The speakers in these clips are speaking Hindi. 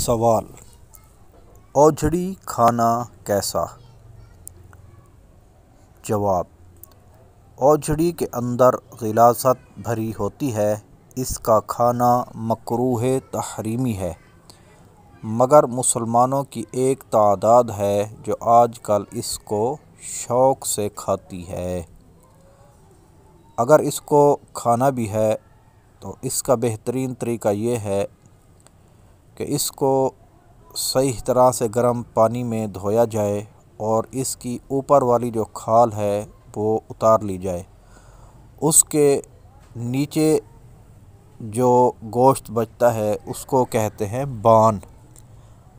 सवाल ओझड़ी खाना कैसा जवाब ओझड़ी के अंदर गिलासत भरी होती है इसका खाना मकरूह तहरीमी है मगर मुसलमानों की एक तादाद है जो आजकल इसको शौक़ से खाती है अगर इसको खाना भी है तो इसका बेहतरीन तरीका ये है कि इसको सही तरह से गर्म पानी में धोया जाए और इसकी ऊपर वाली जो खाल है वो उतार ली जाए उसके नीचे जो गोश्त बचता है उसको कहते हैं बान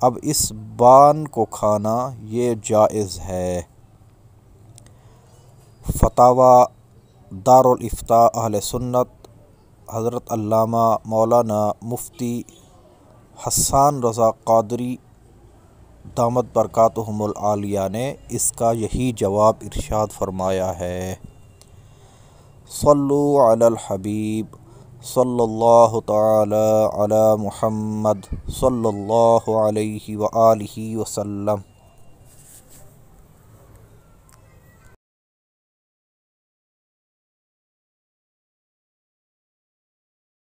अब इस बान को खाना ये जायज़ है फतावा दारुलफ्ता अहल सुन्नत हज़रत अल्लामा मौलाना मुफ्ती हसान रज़ा कादरी दामद बरक़ातहमलिया ने इसका यही जवाब इरशाद फरमाया है सल्लु अल हबीब सल्लल्लाहु ताला अला मुहम्मद सल्लल्लाहु अलैहि व आलिहि वसल्लम